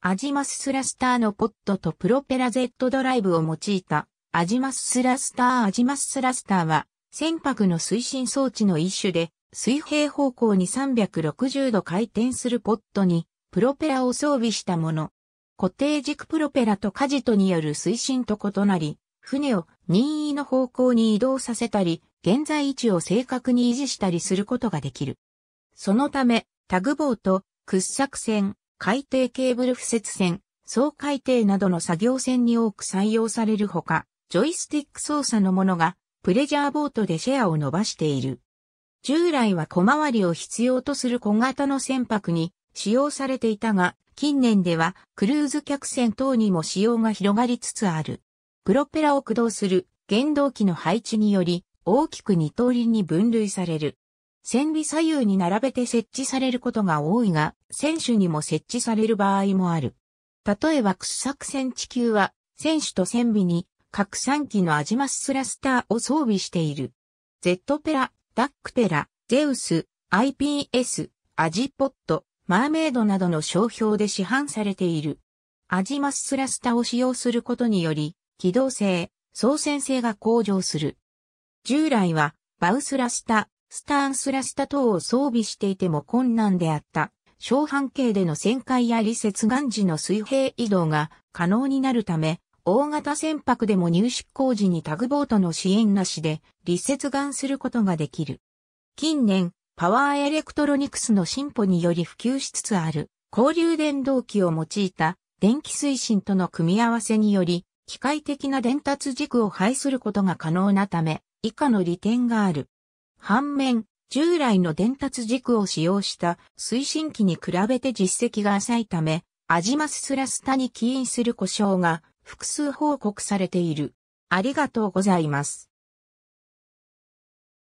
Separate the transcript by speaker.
Speaker 1: アジマススラスターのポットとプロペラ Z ドライブを用いたアジマススラスターアジマススラスターは船舶の推進装置の一種で水平方向に360度回転するポットにプロペラを装備したもの。固定軸プロペラと舵とによる推進と異なり、船を任意の方向に移動させたり、現在位置を正確に維持したりすることができる。そのため、タグボート、掘削船、海底ケーブル敷設船、総海底などの作業船に多く採用されるほか、ジョイスティック操作のものが、プレジャーボートでシェアを伸ばしている。従来は小回りを必要とする小型の船舶に使用されていたが、近年ではクルーズ客船等にも使用が広がりつつある。プロペラを駆動する原動機の配置により、大きく二通りに分類される。戦尾左右に並べて設置されることが多いが、選手にも設置される場合もある。例えば掘削船地球は、選手と戦尾に、拡散機のアジマススラスターを装備している。Z ペラ、ダックペラ、ゼウス、IPS、アジポット、マーメイドなどの商標で市販されている。アジマススラスターを使用することにより、機動性、操船性が向上する。従来は、バウスラスタ、ー、スターンスラスタ等を装備していても困難であった。小半径での旋回や離接岩時の水平移動が可能になるため、大型船舶でも入出港時にタグボートの支援なしで離接岩することができる。近年、パワーエレクトロニクスの進歩により普及しつつある、交流電動機を用いた電気推進との組み合わせにより、機械的な伝達軸を配することが可能なため、以下の利点がある。反面、従来の伝達軸を使用した推進機に比べて実績が浅いため、アジマススラスタに起因する故障が複数報告されている。ありがとうございます。